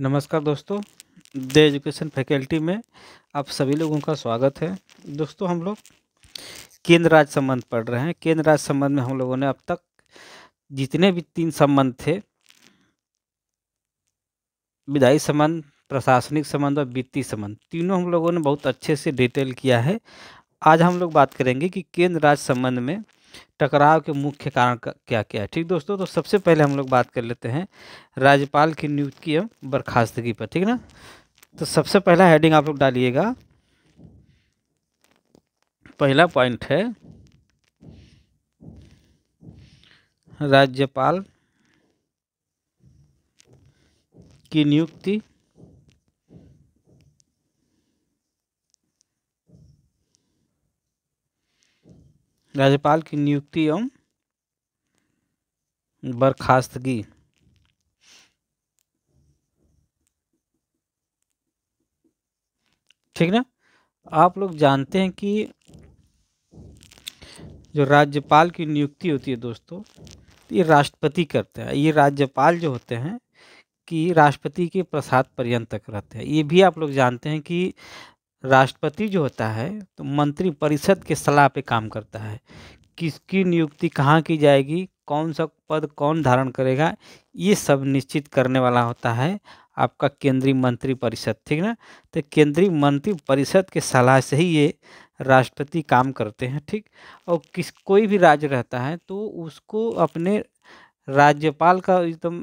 नमस्कार दोस्तों the education faculty में आप सभी लोगों का स्वागत है दोस्तों हम लोग केंद्र राज्य संबंध पढ़ रहे हैं केंद्र राज्य संबंध में हम लोगों ने अब तक जितने भी तीन संबंध थे विधायी संबंध प्रशासनिक संबंध और वित्तीय संबंध तीनों हम लोगों ने बहुत अच्छे से डिटेल किया है आज हम लोग बात करेंगे कि केंद्र राज्य संबंध में टकराव के मुख्य कारण का क्या क्या है ठीक दोस्तों तो सबसे पहले हम लोग बात कर लेते हैं राज्यपाल की नियुक्ति एवं बर्खास्तगी पर ठीक ना तो सबसे पहला हेडिंग आप लोग डालिएगा पहला पॉइंट है राज्यपाल की नियुक्ति राज्यपाल की नियुक्ति एवं बर्खास्तगी ठीक ना आप लोग जानते हैं कि जो राज्यपाल की नियुक्ति होती है दोस्तों ये राष्ट्रपति करते हैं ये राज्यपाल जो होते हैं कि राष्ट्रपति के प्रसाद पर्यंत तक रहते हैं ये भी आप लोग जानते हैं कि राष्ट्रपति जो होता है तो मंत्रिपरिषद के सलाह पे काम करता है किसकी नियुक्ति कहाँ की जाएगी कौन सा पद कौन धारण करेगा ये सब निश्चित करने वाला होता है आपका केंद्रीय मंत्रिपरिषद ठीक ना तो केंद्रीय मंत्रिपरिषद के सलाह से ही ये राष्ट्रपति काम करते हैं ठीक और किस कोई भी राज्य रहता है तो उसको अपने राज्यपाल का एकदम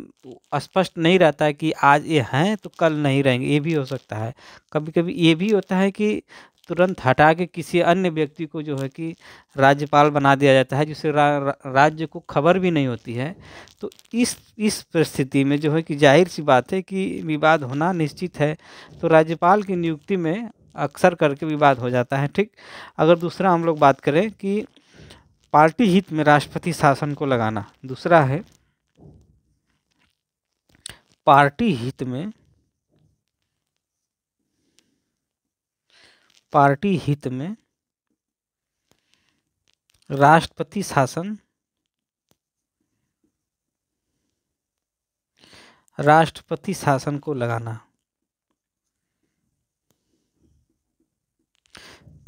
स्पष्ट नहीं रहता है कि आज ये हैं तो कल नहीं रहेंगे ये भी हो सकता है कभी कभी ये भी होता है कि तुरंत हटा के किसी अन्य व्यक्ति को जो है कि राज्यपाल बना दिया जाता है जिससे रा, रा, राज्य को खबर भी नहीं होती है तो इस इस परिस्थिति में जो है कि जाहिर सी बात है कि विवाद होना निश्चित है तो राज्यपाल की नियुक्ति में अक्सर करके विवाद हो जाता है ठीक अगर दूसरा हम लोग बात करें कि पार्टी हित में राष्ट्रपति शासन को लगाना दूसरा है पार्टी हित में पार्टी हित में राष्ट्रपति शासन राष्ट्रपति शासन को लगाना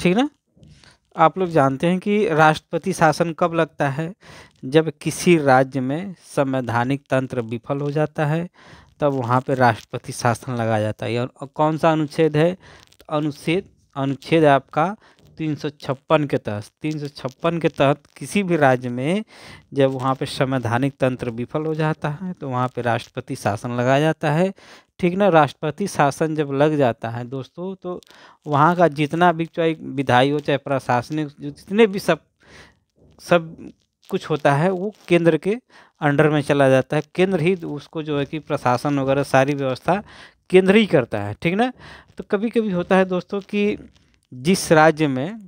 ठीक ना आप लोग जानते हैं कि राष्ट्रपति शासन कब लगता है जब किसी राज्य में संवैधानिक तंत्र विफल हो जाता है तब वहाँ पर राष्ट्रपति शासन लगाया जाता है और कौन सा अनुच्छेद है तो अनुच्छेद अनुच्छेद आपका तीन सौ छप्पन के तहत तीन सौ छप्पन के तहत किसी भी राज्य में जब वहाँ पे संवैधानिक तंत्र विफल हो जाता है तो वहाँ पे राष्ट्रपति शासन लगाया जाता है ठीक ना राष्ट्रपति शासन जब लग जाता है दोस्तों तो वहाँ का जितना भी चाहे विधायी हो चाहे प्रशासनिक जितने भी सब सब कुछ होता है वो केंद्र के अंडर में चला जाता है केंद्र ही उसको जो है कि प्रशासन वगैरह सारी व्यवस्था केंद्र ही करता है ठीक ना तो कभी कभी होता है दोस्तों कि जिस राज्य में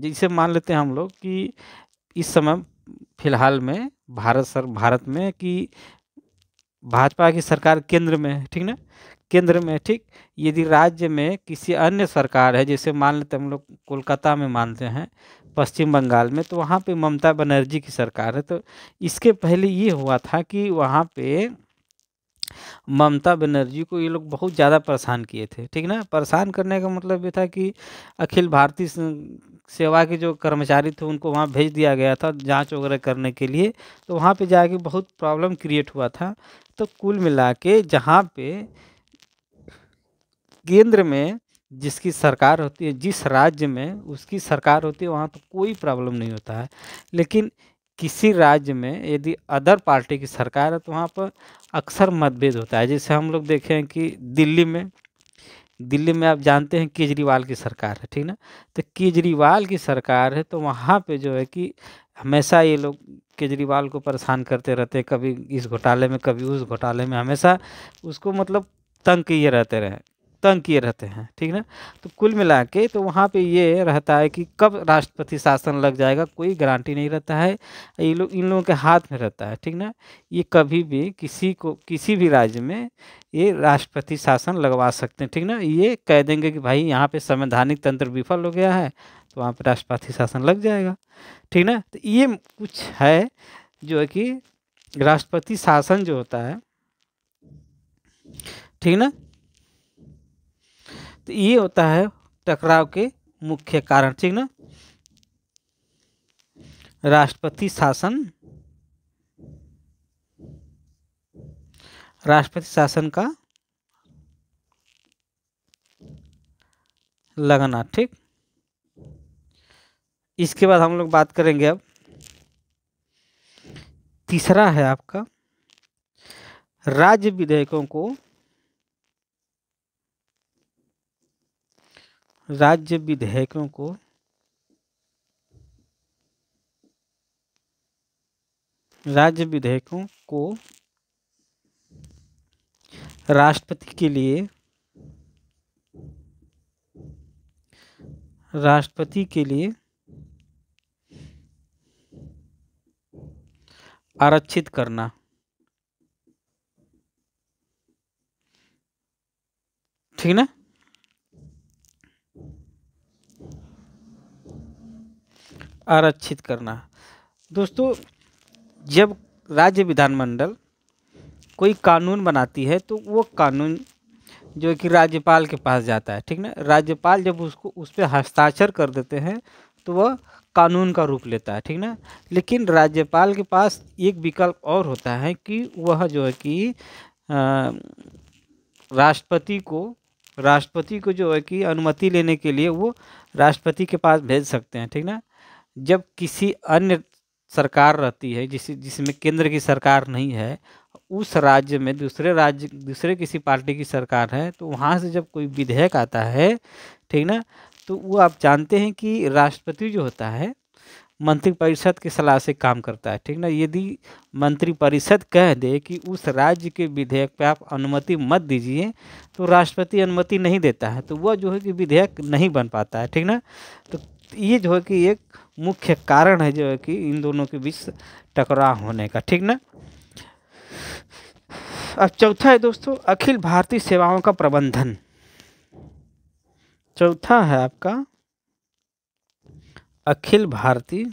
जिसे मान लेते हैं हम लोग कि इस समय फिलहाल में भारत सर भारत में कि भाजपा की सरकार केंद्र में है ठीक ना केंद्र में ठीक यदि राज्य में किसी अन्य सरकार है जैसे मान लेते हम लोग कोलकाता में मानते हैं पश्चिम बंगाल में तो वहाँ पे ममता बनर्जी की सरकार है तो इसके पहले ये हुआ था कि वहाँ पे ममता बनर्जी को ये लोग बहुत ज़्यादा परेशान किए थे ठीक ना परेशान करने का मतलब ये था कि अखिल भारतीय सेवा के जो कर्मचारी थे उनको वहाँ भेज दिया गया था जांच वगैरह करने के लिए तो वहाँ पे जाके बहुत प्रॉब्लम क्रिएट हुआ था तो कुल मिला के जहाँ पे केंद्र में जिसकी सरकार होती है जिस राज्य में उसकी सरकार होती है वहाँ तो कोई प्रॉब्लम नहीं होता है लेकिन किसी राज्य में यदि अदर पार्टी की सरकार है तो वहाँ पर अक्सर मतभेद होता है जैसे हम लोग देखे हैं कि दिल्ली में दिल्ली में आप जानते हैं केजरीवाल की सरकार है ठीक ना तो केजरीवाल की सरकार है तो वहाँ पे जो है कि हमेशा ये लोग केजरीवाल को परेशान करते रहते हैं कभी इस घोटाले में कभी उस घोटाले में हमेशा उसको मतलब तंग किए रहते रहे तंग किए रहते हैं ठीक ना तो कुल मिला के तो वहाँ पे ये रहता है कि कब राष्ट्रपति शासन लग जाएगा कोई गारंटी नहीं रहता है ये लोग इन लोगों के हाथ में रहता है ठीक ना ये कभी भी किसी को किसी भी राज्य में ये राष्ट्रपति शासन लगवा सकते हैं ठीक ना ये कह देंगे कि भाई यहाँ पे संवैधानिक तंत्र विफल हो गया है तो वहाँ पर राष्ट्रपति शासन लग जाएगा ठीक ना तो ये कुछ है जो है कि राष्ट्रपति शासन जो होता है ठीक ना तो ये होता है टकराव के मुख्य कारण ठीक ना राष्ट्रपति शासन राष्ट्रपति शासन का लगना ठीक इसके बाद हम लोग बात करेंगे अब तीसरा है आपका राज्य विधेयकों को राज्य विधेयकों को राज्य विधेयकों को राष्ट्रपति के लिए राष्ट्रपति के लिए आरक्षित करना ठीक ना आरक्षित करना दोस्तों जब राज्य विधानमंडल कोई कानून बनाती है तो वो कानून जो कि राज्यपाल के पास जाता है ठीक ना राज्यपाल जब उसको उस पर हस्ताक्षर कर देते हैं तो वह कानून का रूप लेता है ठीक ना लेकिन राज्यपाल के पास एक विकल्प और होता है कि वह जो है कि राष्ट्रपति को राष्ट्रपति को जो है कि अनुमति लेने के लिए वो राष्ट्रपति के पास भेज सकते हैं ठीक ना जब किसी अन्य सरकार रहती है जिस जिसमें केंद्र की सरकार नहीं है उस राज्य में दूसरे राज्य दूसरे किसी पार्टी की सरकार है तो वहाँ से जब कोई विधेयक आता है ठीक ना तो वो आप जानते हैं कि राष्ट्रपति जो होता है मंत्रिपरिषद की सलाह से काम करता है ठीक ना यदि मंत्रिपरिषद कह दे कि उस राज्य के विधेयक पे आप अनुमति मत दीजिए तो राष्ट्रपति अनुमति नहीं देता है तो वह जो है कि विधेयक नहीं बन पाता है ठीक ना तो ये जो है कि एक मुख्य कारण है जो है कि इन दोनों के बीच टकराव होने का ठीक ना अब चौथा है दोस्तों अखिल भारतीय सेवाओं का प्रबंधन चौथा है आपका अखिल भारतीय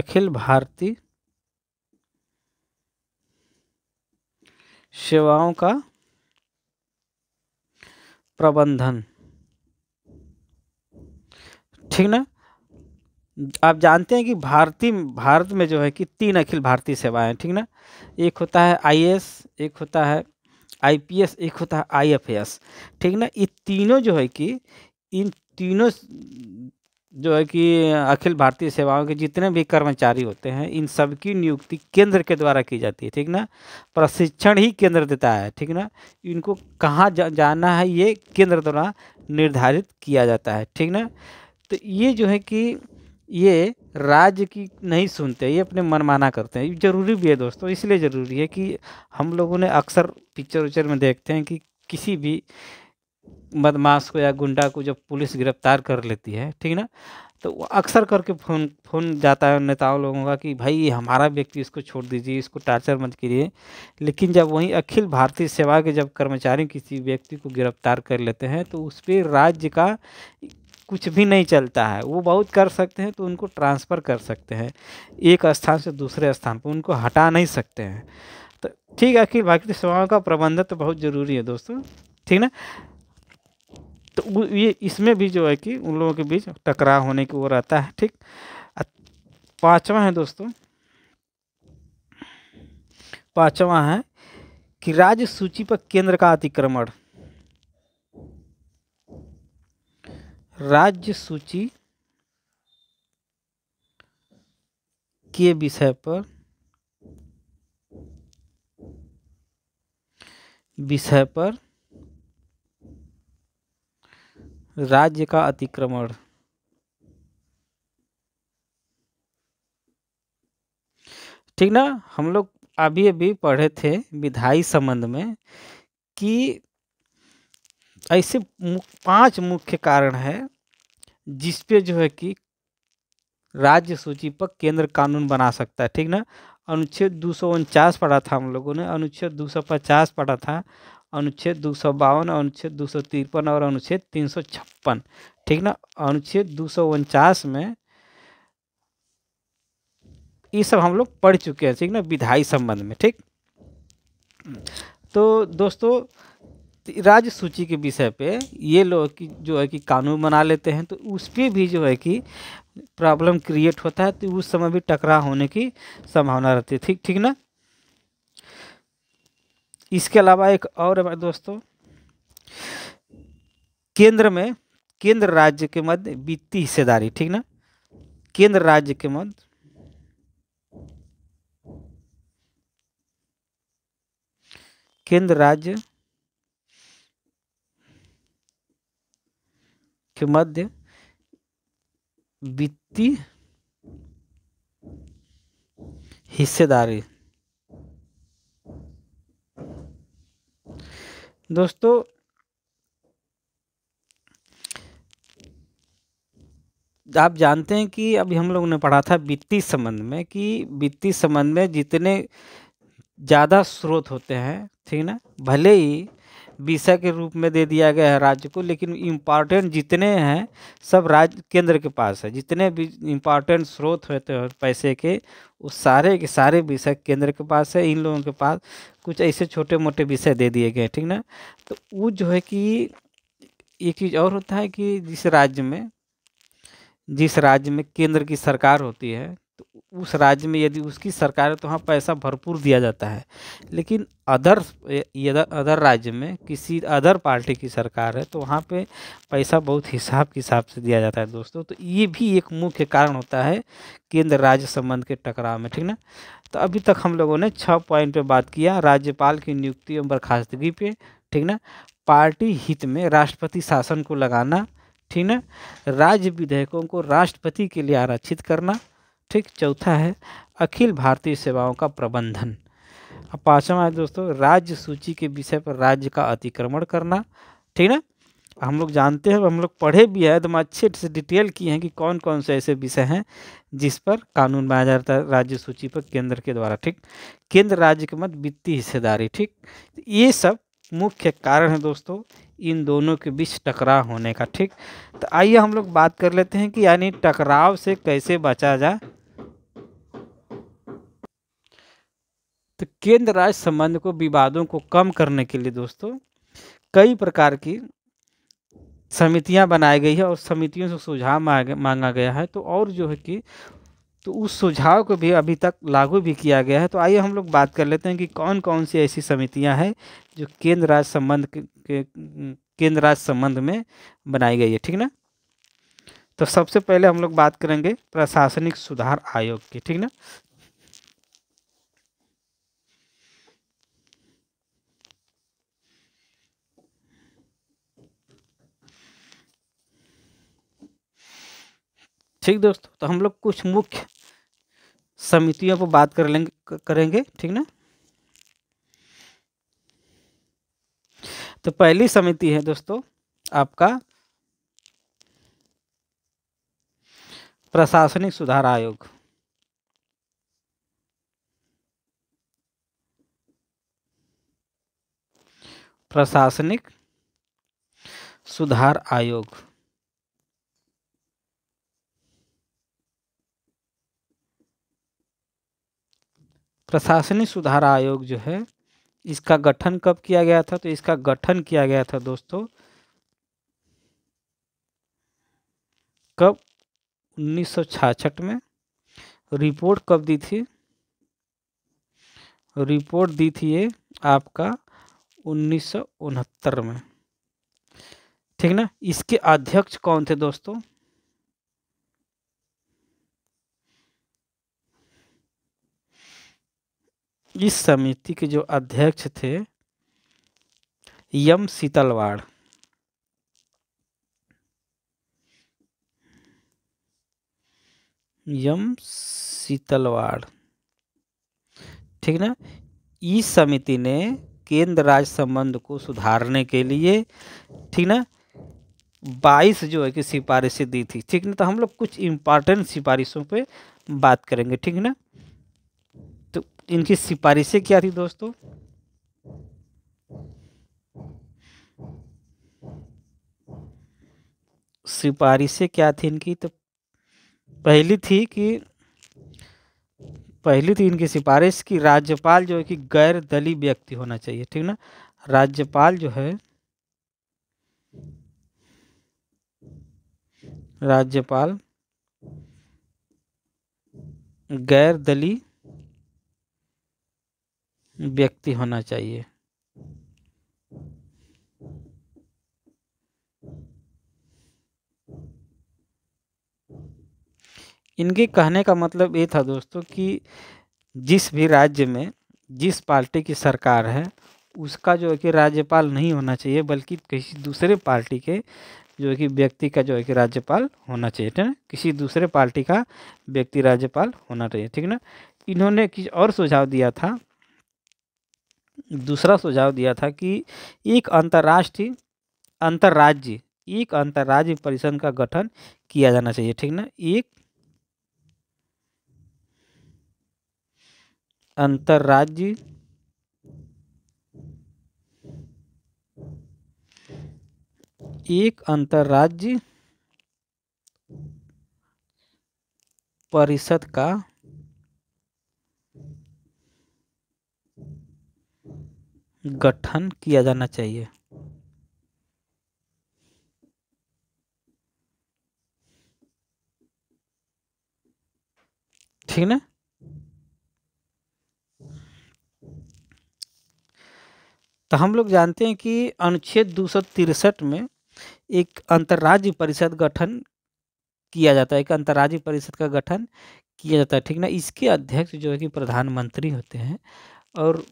अखिल भारतीय सेवाओं का प्रबंधन ठीक ना आप जानते हैं कि भारतीय भारत में जो है कि तीन अखिल भारतीय सेवाएं हैं ठीक ना एक होता है आईएएस एक होता है आईपीएस एक होता है आईएफएस ठीक ना ये तीनों जो है कि इन तीनों जो है कि अखिल भारतीय सेवाओं के जितने भी कर्मचारी होते हैं इन सब की नियुक्ति केंद्र के द्वारा की जाती है ठीक ना प्रशिक्षण ही केंद्र देता है ठीक ना इनको कहाँ जा, जाना है ये केंद्र द्वारा निर्धारित किया जाता है ठीक ना तो ये जो है कि ये राज्य की नहीं सुनते ये अपने मनमाना करते हैं ज़रूरी भी है दोस्तों इसलिए ज़रूरी है कि हम लोगों ने अक्सर पिक्चर उक्चर में देखते हैं कि किसी भी बदमाश को या गुंडा को जब पुलिस गिरफ्तार कर लेती है ठीक ना तो अक्सर करके फ़ोन फ़ोन जाता है नेताओं लोगों का कि भाई ये हमारा व्यक्ति इसको छोड़ दीजिए इसको टार्चर मत करिए लेकिन जब वहीं अखिल भारतीय सेवा के जब कर्मचारी किसी व्यक्ति को गिरफ्तार कर लेते हैं तो उस पर राज्य का कुछ भी नहीं चलता है वो बहुत कर सकते हैं तो उनको ट्रांसफ़र कर सकते हैं एक स्थान से दूसरे स्थान पर उनको हटा नहीं सकते हैं तो ठीक है अखिल भारतीय तो सेवाओं का प्रबंधन तो बहुत ज़रूरी है दोस्तों ठीक ना तो ये इसमें भी जो है कि उन लोगों के बीच टकराव होने की वो रहता है ठीक पाँचवा है दोस्तों पाँचवा है कि राज्य सूची पर केंद्र का अतिक्रमण राज्य सूची के विषय पर विषय पर राज्य का अतिक्रमण ठीक ना हम लोग अभी अभी पढ़े थे विधायी संबंध में कि ऐसे पांच मुख्य कारण है जिसपे जो है कि राज्य सूची पर केंद्र कानून बना सकता है ठीक ना अनुच्छेद दो सौ उनचास पढ़ा था हम लोगों ने अनुच्छेद दो सौ पचास पढ़ा था अनुच्छेद दो सौ बावन अनुच्छेद दो सौ तिरपन और अनुच्छेद तीन सौ छप्पन ठीक ना अनुच्छेद दो सौ उनचास में ये सब हम लोग पढ़ चुके हैं ठीक ना विधायी संबंध में ठीक तो दोस्तों राज्य सूची के विषय पे ये लोग की जो है कि कानून बना लेते हैं तो उस पर भी जो है कि प्रॉब्लम क्रिएट होता है तो उस समय भी टकराव होने की संभावना रहती है ठीक ठीक ना इसके अलावा एक और है दोस्तों केंद्र में केंद्र राज्य के मध्य वित्तीय हिस्सेदारी ठीक ना केंद्र राज्य के मध्य केंद्र राज्य के मध्य वित्तीय हिस्सेदारी दोस्तों आप जानते हैं कि अभी हम लोगों ने पढ़ा था वित्तीय संबंध में कि वित्तीय संबंध में जितने ज़्यादा स्रोत होते हैं ठीक है ना भले ही विषय के रूप में दे दिया गया है राज्य को लेकिन इम्पॉर्टेंट जितने हैं सब राज्य केंद्र के पास है जितने भी इम्पॉर्टेंट स्रोत होते हैं पैसे के वो सारे के सारे विषय केंद्र के पास है इन लोगों के पास कुछ ऐसे छोटे मोटे विषय दे दिए गए हैं ठीक ना तो वो जो है कि एक चीज़ और होता है कि जिस राज्य में जिस राज्य में केंद्र की सरकार होती है उस राज्य में यदि उसकी सरकार है तो वहाँ पैसा भरपूर दिया जाता है लेकिन अदर अदर राज्य में किसी अदर पार्टी की सरकार है तो वहाँ पे पैसा बहुत हिसाब हिसाब से दिया जाता है दोस्तों तो ये भी एक मुख्य कारण होता है केंद्र राज्य संबंध के टकराव में ठीक ना तो अभी तक हम लोगों ने छः पॉइंट पर बात किया राज्यपाल की नियुक्ति और बर्खास्तगी पे ठीक ना पार्टी हित में राष्ट्रपति शासन को लगाना ठीक न राज्य विधेयकों को राष्ट्रपति के लिए आरक्षित करना ठीक चौथा है अखिल भारतीय सेवाओं का प्रबंधन अब पाँचवा है दोस्तों राज्य सूची के विषय पर राज्य का अतिक्रमण करना ठीक ना हम लोग जानते हैं हम लोग पढ़े भी हैं एकदम अच्छे से डिटेल किए हैं कि कौन कौन से ऐसे विषय हैं जिस पर कानून बनाया जाता है राज्य सूची पर केंद्र के द्वारा ठीक केंद्र राज्य के मत वित्तीय हिस्सेदारी ठीक ये सब मुख्य कारण है दोस्तों इन दोनों के बीच टकराव होने का ठीक तो आइए हम लोग बात कर लेते हैं कि यानी टकराव से कैसे बचा जाए तो केंद्र राज्य संबंध को विवादों को कम करने के लिए दोस्तों कई प्रकार की समितियां बनाई गई है और समितियों से सुझाव मांगा गया है तो और जो है कि तो उस सुझाव को भी अभी तक लागू भी किया गया है तो आइए हम लोग बात कर लेते हैं कि कौन कौन सी ऐसी समितियां हैं जो केंद्र राज्य संबंध के, केंद्र राज्य संबंध में बनाई गई है ठीक ना तो सबसे पहले हम लोग बात करेंगे प्रशासनिक सुधार आयोग की ठीक ना ठीक दोस्तों तो हम लोग कुछ मुख्य समितियों पर बात कर लेंगे करेंगे ठीक ना तो पहली समिति है दोस्तों आपका प्रशासनिक सुधार आयोग प्रशासनिक सुधार आयोग प्रशासनिक सुधार आयोग जो है इसका गठन कब किया गया था तो इसका गठन किया गया था दोस्तों कब 1966 में रिपोर्ट कब दी थी रिपोर्ट दी थी ये आपका उन्नीस में ठीक ना इसके अध्यक्ष कौन थे दोस्तों इस समिति के जो अध्यक्ष थे यम शीतलवाड़ यम शीतलवाड़ ठीक ना इस समिति ने केंद्र राज्य संबंध को सुधारने के लिए ठीक ना बाईस जो है कि सिफारिशें दी थी ठीक ना तो हम लोग कुछ इम्पॉर्टेंट सिफारिशों पे बात करेंगे ठीक ना इनकी सिफारिशें क्या थी दोस्तों सिफारिशें क्या थी इनकी तो पहली थी कि पहली थी इनकी सिफारिश कि राज्यपाल जो है कि गैर दली व्यक्ति होना चाहिए ठीक ना राज्यपाल जो है राज्यपाल गैर दली व्यक्ति होना चाहिए इनके कहने का मतलब ये था दोस्तों कि जिस भी राज्य में जिस पार्टी की सरकार है उसका जो है कि राज्यपाल नहीं होना चाहिए बल्कि किसी दूसरे पार्टी के जो है कि व्यक्ति का जो है कि राज्यपाल होना चाहिए ठीक है किसी दूसरे पार्टी का व्यक्ति राज्यपाल होना चाहिए ठीक ना इन्होंने किसी और सुझाव दिया था दूसरा सुझाव दिया था कि एक अंतर्राष्ट्रीय अंतर्राज्य एक अंतर्राज्य परिषद का गठन किया जाना चाहिए ठीक ना एक अंतर्राज्य एक अंतर्राज्य परिषद का गठन किया जाना चाहिए ठीक ना तो हम लोग जानते हैं कि अनुच्छेद दो में एक अंतर्राज्य परिषद गठन किया जाता है एक अंतर्राज्य परिषद का गठन किया जाता है ठीक ना इसके अध्यक्ष जो है कि प्रधानमंत्री होते हैं और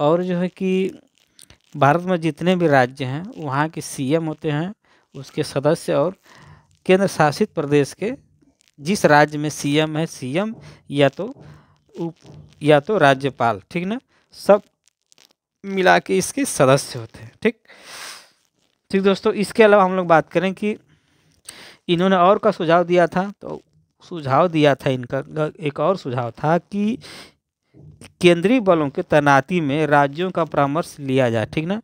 और जो है कि भारत में जितने भी राज्य हैं वहाँ के सीएम होते हैं उसके सदस्य और केंद्र शासित प्रदेश के जिस राज्य में सीएम है सीएम या तो उप या तो राज्यपाल ठीक ना सब मिला के इसके सदस्य होते हैं ठीक ठीक दोस्तों इसके अलावा हम लोग बात करें कि इन्होंने और का सुझाव दिया था तो सुझाव दिया था इनका एक और सुझाव था कि केंद्रीय बलों के तैनाती में राज्यों का परामर्श लिया जाए ठीक ना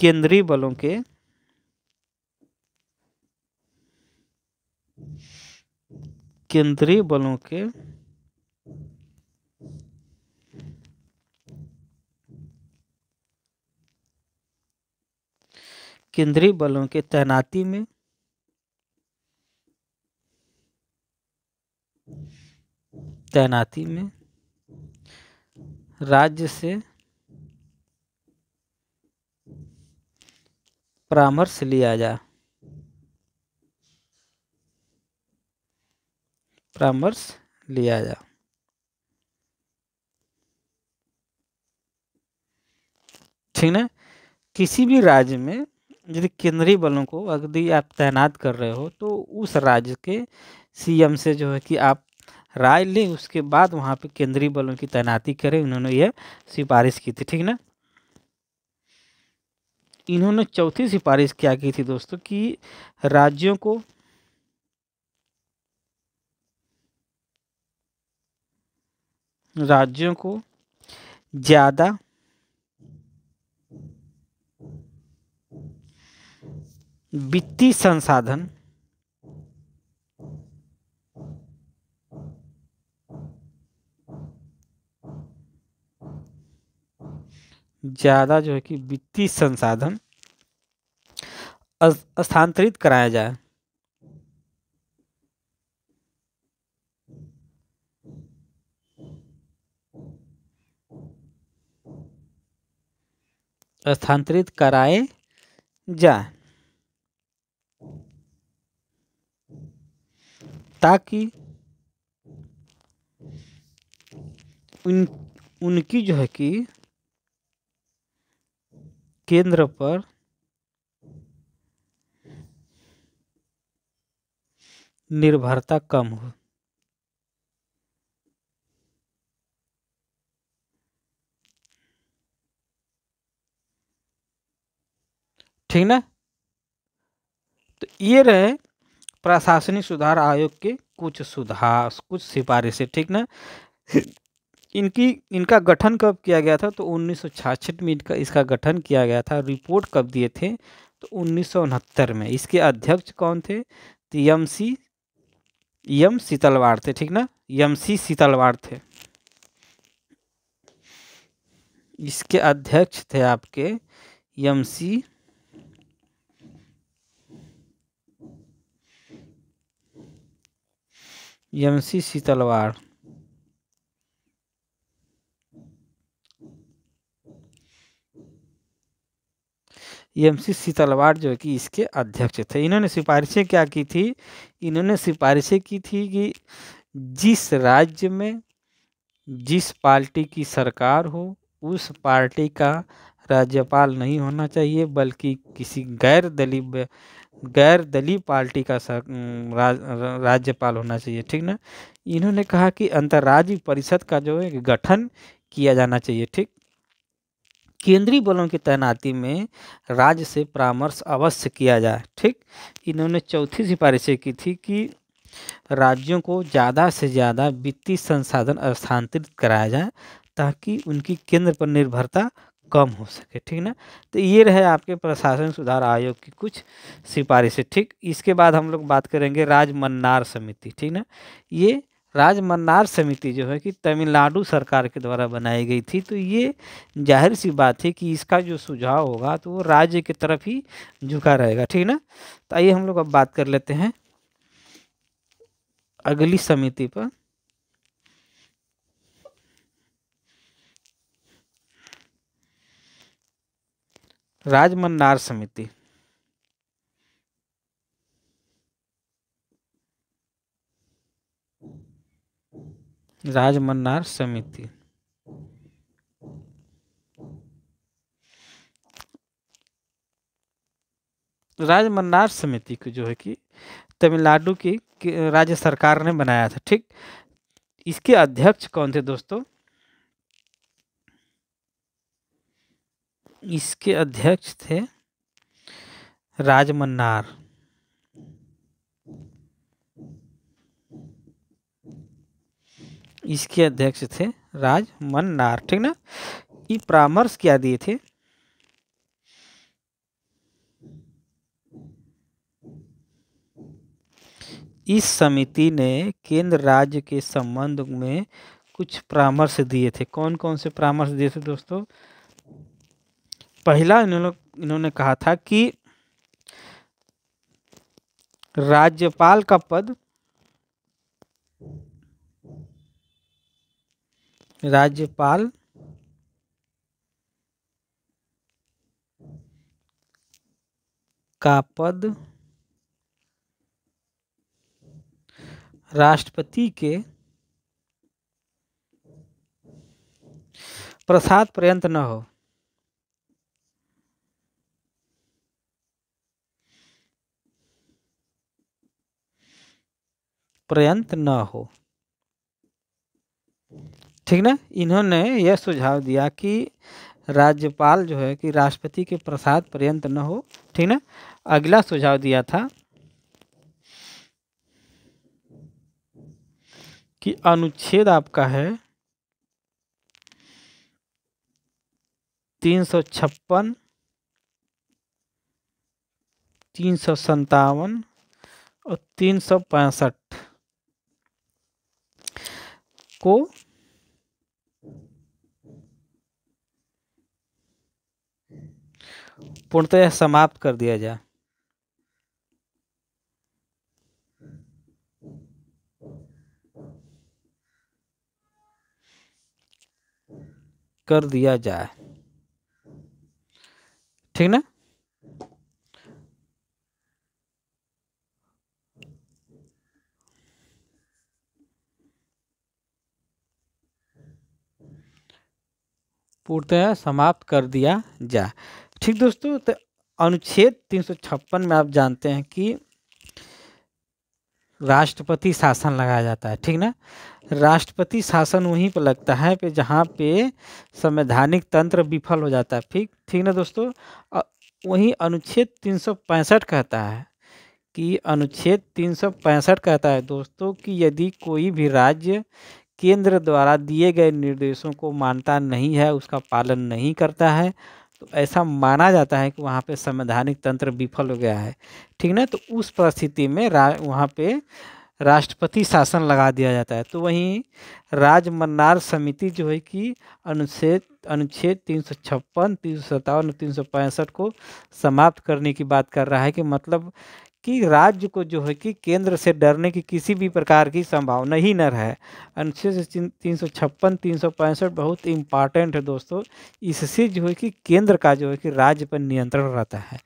केंद्रीय बलों के केंद्रीय बलों के केंद्रीय बलों के तैनाती में तैनाती में राज्य से परामर्श लिया जा परामर्श लिया जा ठीक ना किसी भी राज्य में यदि केंद्रीय बलों को यदि आप तैनात कर रहे हो तो उस राज्य के सीएम से जो है कि आप राय लें उसके बाद वहाँ पे केंद्रीय बलों की तैनाती करें उन्होंने यह सिफारिश की थी ठीक ना इन्होंने चौथी सिफारिश क्या की थी दोस्तों कि राज्यों को राज्यों को ज़्यादा वित्तीय संसाधन ज़्यादा जो है कि वित्तीय संसाधन स्थानांतरित कराया जाए स्थानांतरित कराए जाए ताकि उन उनकी जो है कि केंद्र पर निर्भरता कम हो ठीक ना तो ये रहे प्रशासनिक सुधार आयोग के कुछ सुधार कुछ सिफारिशें ठीक ना इनकी इनका गठन कब किया गया था तो उन्नीस में इनका इसका गठन किया गया था रिपोर्ट कब दिए थे तो उन्नीस में इसके अध्यक्ष कौन थे तो यम सी यम शीतलवाड़ थे ठीक ना यम सी शीतलवाड़ थे इसके अध्यक्ष थे आपके यम सी यम सी शीतलवाड़ एम सी शीतलवाड़ जो कि इसके अध्यक्ष थे इन्होंने सिफारिशें क्या की थी इन्होंने सिफारिशें की थी कि जिस राज्य में जिस पार्टी की सरकार हो उस पार्टी का राज्यपाल नहीं होना चाहिए बल्कि किसी गैर दलीय गैर दलीय पार्टी का रा, राज्यपाल होना चाहिए ठीक ना इन्होंने कहा कि अंतर्राज्य परिषद का जो है गठन किया जाना चाहिए ठीक केंद्रीय बलों की तैनाती में राज्य से परामर्श अवश्य किया जाए ठीक इन्होंने चौथी सिफारिशें की थी कि राज्यों को ज़्यादा से ज़्यादा वित्तीय संसाधन स्थानांतरित कराया जाए ताकि उनकी केंद्र पर निर्भरता कम हो सके ठीक ना तो ये रहे आपके प्रशासन सुधार आयोग की कुछ सिफारिशें ठीक इसके बाद हम लोग बात करेंगे राजमन्नार समिति ठीक ना ये राजमन्नार समिति जो है कि तमिलनाडु सरकार के द्वारा बनाई गई थी तो ये जाहिर सी बात है कि इसका जो सुझाव होगा तो वो राज्य की तरफ ही झुका रहेगा ठीक ना तो आइए हम लोग अब बात कर लेते हैं अगली समिति पर राजमन्नार समिति राजमन्नार समिति राजमन्नार समिति को जो है कि तमिलनाडु की राज्य सरकार ने बनाया था ठीक इसके अध्यक्ष कौन थे दोस्तों इसके अध्यक्ष थे राजमन्नार इसके अध्यक्ष थे राज मन्नार ठीक ना ये परामर्श क्या दिए थे इस समिति ने केंद्र राज्य के संबंध में कुछ परामर्श दिए थे कौन कौन से परामर्श दिए थे दोस्तों पहला इन्होंने इन्होंने कहा था कि राज्यपाल का पद राज्यपाल का पद राष्ट्रपति के प्रसाद पर्यंत न हो पर्यंत न हो ठीक ना इन्होंने यह सुझाव दिया कि राज्यपाल जो है कि राष्ट्रपति के प्रसाद पर्यंत न हो ठीक ना अगला सुझाव दिया था कि अनुच्छेद आपका है तीन सौ छप्पन तीन सौ सत्तावन और तीन सौ पैंसठ को पूर्णतः समाप्त कर दिया जाए कर दिया जाए ठीक ना पूर्णतः समाप्त कर दिया जाए ठीक दोस्तों तो अनुच्छेद तीन में आप जानते हैं कि राष्ट्रपति शासन लगाया जाता है ठीक ना राष्ट्रपति शासन वहीं पर लगता है पे जहाँ पे संवैधानिक तंत्र विफल हो जाता है ठीक ठीक ना दोस्तों वहीं अनुच्छेद तीन कहता है कि अनुच्छेद तीन कहता है दोस्तों कि यदि कोई भी राज्य केंद्र द्वारा दिए गए निर्देशों को मानता नहीं है उसका पालन नहीं करता है तो ऐसा माना जाता है कि वहाँ पे संवैधानिक तंत्र विफल हो गया है ठीक ना तो उस परिस्थिति में रा वहाँ पे राष्ट्रपति शासन लगा दिया जाता है तो वहीं राजमन्नार समिति जो है कि अनुच्छेद अनुच्छेद तीन सौ छप्पन तीन सौ सत्तावन तीन सौ पैंसठ को समाप्त करने की बात कर रहा है कि मतलब कि राज्य को जो है कि केंद्र से डरने की किसी भी प्रकार की संभावना ही न रहे अनुच्छेद तीन सौ छप्पन तीन सौ पैंसठ बहुत इम्पॉर्टेंट है दोस्तों इससे जो है कि केंद्र का जो है कि राज्य पर नियंत्रण रहता है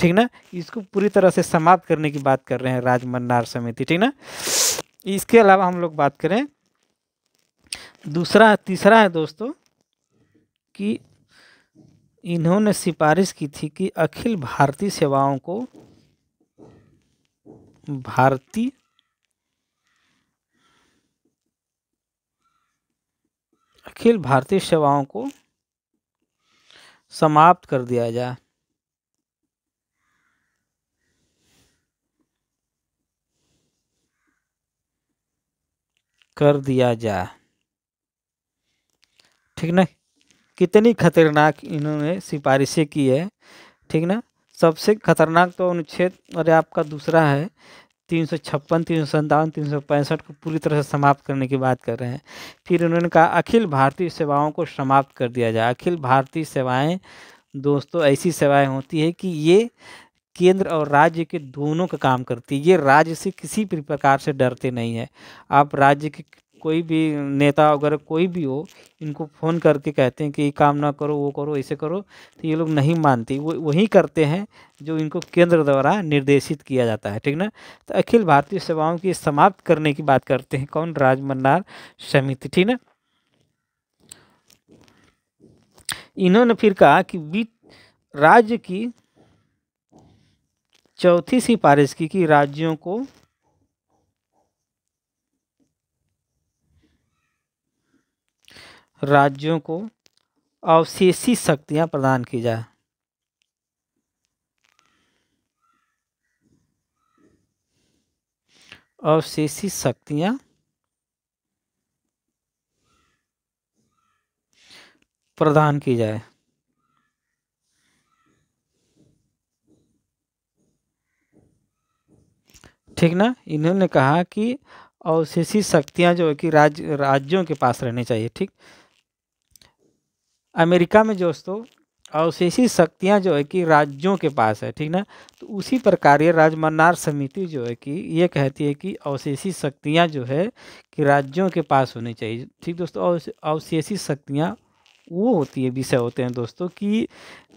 ठीक ना इसको पूरी तरह से समाप्त करने की बात कर रहे हैं राज्य मन्नार समिति ठीक ना इसके अलावा हम लोग बात करें दूसरा तीसरा है दोस्तों कि इन्होंने सिफारिश की थी कि अखिल भारतीय सेवाओं को भारती अखिल भारतीय सेवाओं को समाप्त कर दिया जाए कर दिया जाए ठीक ना कितनी खतरनाक इन्होंने सिफारिशें की है ठीक ना सबसे खतरनाक तो अनुच्छेद अरे आपका दूसरा है तीन सौ छप्पन तीन सौ संतावन तीन सौ पैंसठ को पूरी तरह से समाप्त करने की बात कर रहे हैं फिर उन्होंने कहा अखिल भारतीय सेवाओं को समाप्त कर दिया जाए अखिल भारतीय सेवाएं दोस्तों ऐसी सेवाएं होती है कि ये केंद्र और राज्य के दोनों का काम करती है ये राज्य से किसी भी प्रकार से डरते नहीं है आप राज्य के कोई भी नेता वगैरह कोई भी हो इनको फ़ोन करके कहते हैं कि ये काम ना करो वो करो ऐसे करो तो ये लोग नहीं मानती वो वही करते हैं जो इनको केंद्र द्वारा निर्देशित किया जाता है ठीक ना तो अखिल भारतीय सेवाओं की समाप्त करने की बात करते हैं कौन राजमन्नार समिति ठीक ना इन्होंने फिर कहा कि बीच राज्य की चौथी सिफारिश की कि राज्यों को राज्यों को अवशेषी शक्तियां प्रदान की जाए अवशेषी शक्तियां प्रदान की जाए ठीक ना इन्होंने कहा कि अवशेषी शक्तियां जो है कि राज्य राज्यों के पास रहनी चाहिए ठीक अमेरिका में दोस्तों अवशेषी शक्तियाँ जो है कि राज्यों के पास है ठीक ना तो उसी प्रकार ये राजमन्नार समिति जो है कि ये कहती है कि अवशेषी शक्तियाँ जो है कि राज्यों के पास होनी चाहिए ठीक दोस्तों अवशेषी शक्तियाँ वो होती है विषय होते हैं दोस्तों कि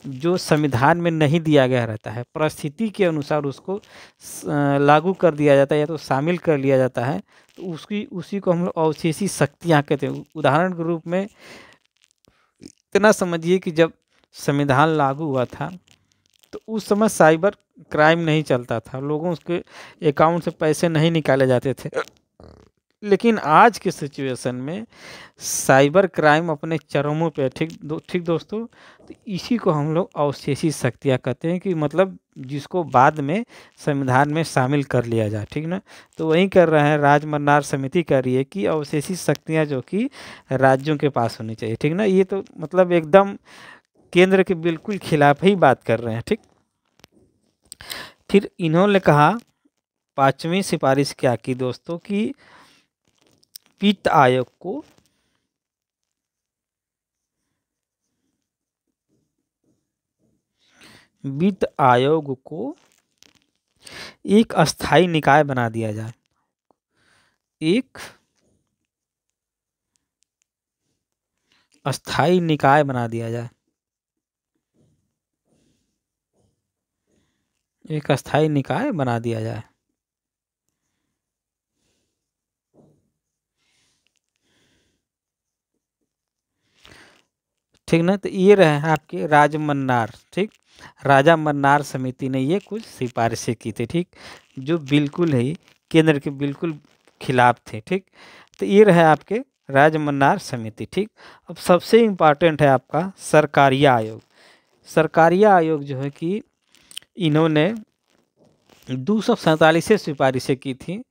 जो संविधान में नहीं दिया गया रहता है परिस्थिति के अनुसार उसको लागू कर दिया जाता है या तो शामिल कर लिया जाता है तो उसकी उसी को हम लोग अवशेषी शक्तियाँ कहते हैं उदाहरण के रूप में इतना समझिए कि जब संविधान लागू हुआ था तो उस समय साइबर क्राइम नहीं चलता था लोगों उसके अकाउंट से पैसे नहीं निकाले जाते थे लेकिन आज के सिचुएशन में साइबर क्राइम अपने चरमों पे ठीक दो, ठीक दोस्तों तो इसी को हम लोग अवशेषी शक्तियाँ कहते हैं कि मतलब जिसको बाद में संविधान में शामिल कर लिया जाए ठीक ना तो वही कर रहे हैं राजमन्नार समिति कर रही है कि अवशेषी शक्तियाँ जो कि राज्यों के पास होनी चाहिए ठीक ना ये तो मतलब एकदम केंद्र के बिल्कुल खिलाफ ही बात कर रहे हैं ठीक फिर इन्होंने कहा पाँचवीं सिफारिश क्या की दोस्तों की वित्त आयोग को वित्त आयोग को एक अस्थाई निकाय बना दिया जाए एक अस्थाई निकाय बना दिया जाए एक अस्थाई निकाय बना दिया जाए ठीक ना तो ये रहे आपके राज मन्नार ठीक राजा मन्नार समिति ने ये कुछ सिफारिशें की थी ठीक जो बिल्कुल ही केंद्र के बिल्कुल खिलाफ थे ठीक तो ये रहे आपके राज मन्नार समिति ठीक अब सबसे इम्पॉर्टेंट है आपका सरकारिया आयोग सरकारिया आयोग जो है कि इन्होंने दो सौ सैंतालीस सिफारिशें की थी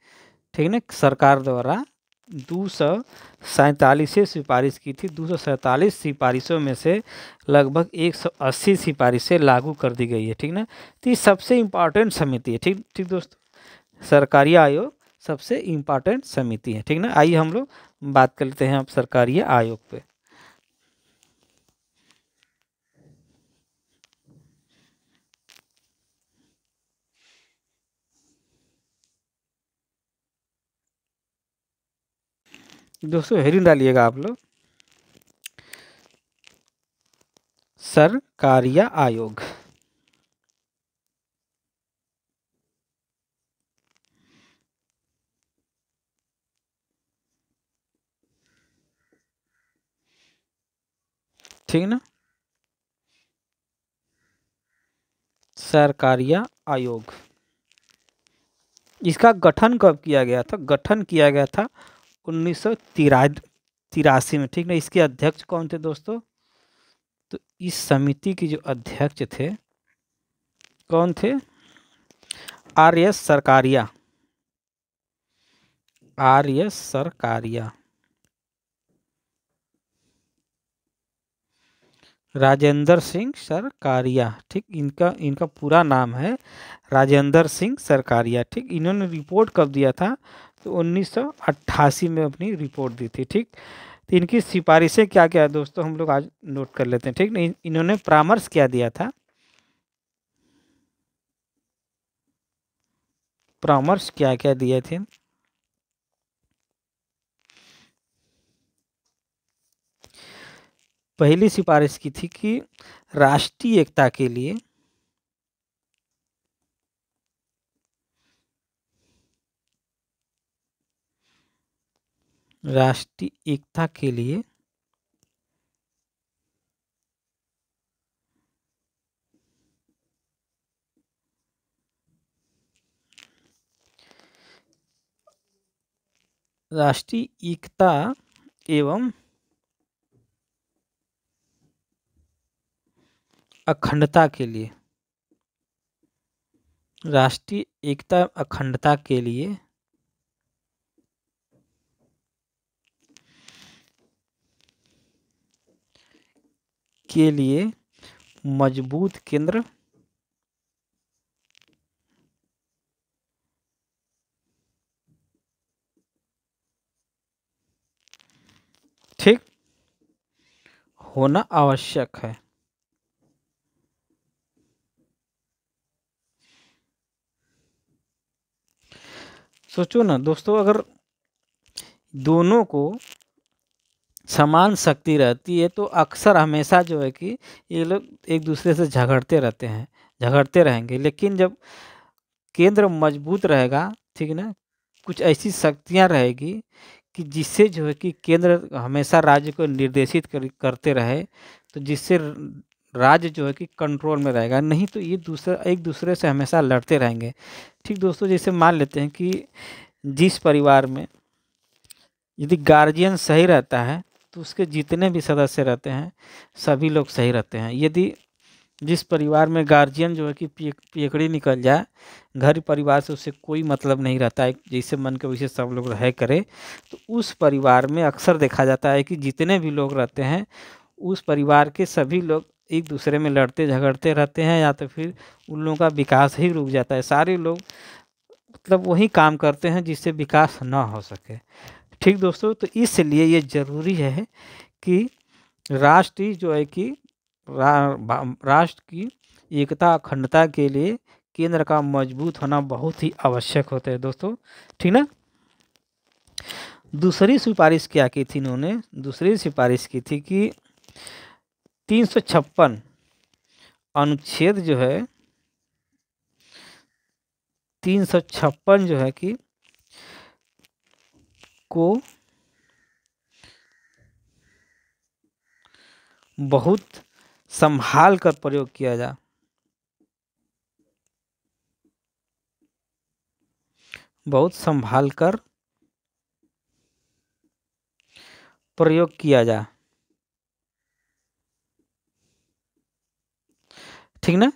ठीक ना सरकार द्वारा दो सौ सैंतालीस सिफारिश की थी दो सौ सैंतालीस सिफारिशों में से लगभग एक सौ अस्सी सिफारिशें लागू कर दी गई है ठीक ना तो ये सबसे इम्पॉर्टेंट समिति है ठीक ठीक दोस्तों सरकारी आयोग सबसे इम्पॉर्टेंट समिति है ठीक ना आइए हम लोग बात कर लेते हैं अब सरकारी आयोग पे दोस्तों हेरिन डालिएगा आप लोग सरकारिया आयोग ठीक ना सरकारिया आयोग इसका गठन कब किया गया था गठन किया गया था उन्नीस सौ तिरासी में ठीक ना इसके अध्यक्ष कौन थे दोस्तों तो इस समिति के जो अध्यक्ष थे कौन थे R S Sarkaria R S Sarkaria Rajendra Singh Sarkaria ठीक इनका इनका पूरा नाम है राजेंद्र सिंह सरकारिया ठीक इन्होंने रिपोर्ट कब दिया था तो 1988 में अपनी रिपोर्ट दी थी ठीक तो इनकी सिफारिशें क्या क्या है दोस्तों हम लोग आज नोट कर लेते हैं ठीक नहीं इन्होंने परामर्श क्या दिया था परामर्श क्या क्या दिए थे पहली सिफारिश की थी कि राष्ट्रीय एकता के लिए राष्ट्रीय एकता के लिए राष्ट्रीय एकता एवं अखंडता के लिए राष्ट्रीय एकता अखंडता के लिए के लिए मजबूत केंद्र ठीक होना आवश्यक है सोचो ना दोस्तों अगर दोनों को समान शक्ति रहती है तो अक्सर हमेशा जो है कि ये लोग एक दूसरे से झगड़ते रहते हैं झगड़ते रहेंगे लेकिन जब केंद्र मजबूत रहेगा ठीक है ना कुछ ऐसी शक्तियाँ रहेगी कि जिससे जो है कि केंद्र हमेशा राज्य को निर्देशित कर, करते रहे तो जिससे राज्य जो है कि कंट्रोल में रहेगा नहीं तो ये दूसरा एक दूसरे से हमेशा लड़ते रहेंगे ठीक दोस्तों जैसे मान लेते हैं कि जिस परिवार में यदि गार्जियन सही रहता है तो उसके जितने भी सदस्य रहते हैं सभी लोग सही रहते हैं यदि जिस परिवार में गार्जियन जो है कि पेकड़ी निकल जाए घर परिवार से उससे कोई मतलब नहीं रहता है जैसे मन के वैसे सब लोग रह करे तो उस परिवार में अक्सर देखा जाता है कि जितने भी लोग रहते हैं उस परिवार के सभी लोग एक दूसरे में लड़ते झगड़ते रहते हैं या तो फिर उन लोगों का विकास ही रुक जाता है सारे लोग मतलब वही काम करते हैं जिससे विकास ना हो सके ठीक दोस्तों तो इसलिए ये ज़रूरी है कि राष्ट्र जो है कि रा, राष्ट्र की एकता अखंडता के लिए केंद्र का मजबूत होना बहुत ही आवश्यक होता है दोस्तों ठीक ना दूसरी सिफारिश क्या की थी इन्होंने दूसरी सिफारिश की थी कि तीन सौ छप्पन अनुच्छेद जो है तीन सौ छप्पन जो है कि को बहुत संभाल कर प्रयोग किया जा बहुत संभाल कर प्रयोग किया जा ठीक ना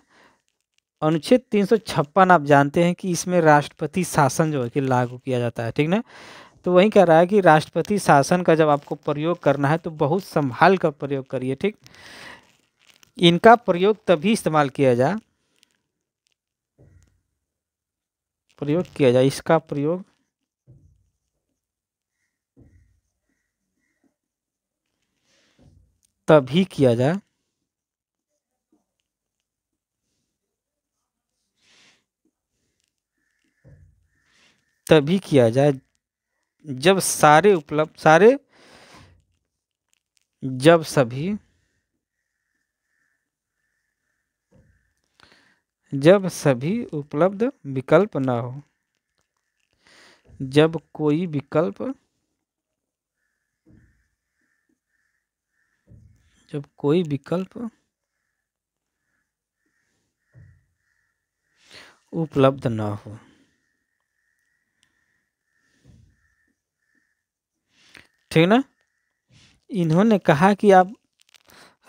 अनुच्छेद तीन सौ छप्पन आप जानते हैं कि इसमें राष्ट्रपति शासन जो है कि लागू किया जाता है ठीक ना तो वही कह रहा है कि राष्ट्रपति शासन का जब आपको प्रयोग करना है तो बहुत संभाल कर प्रयोग करिए ठीक इनका प्रयोग तभी इस्तेमाल किया जा प्रयोग किया जाए इसका प्रयोग तभी किया जाए तभी किया जाए जब सारे उपलब्ध सारे जब सभी जब सभी उपलब्ध विकल्प न हो जब कोई विकल्प जब कोई विकल्प उपलब्ध न हो ठीक ना इन्होंने कहा कि आप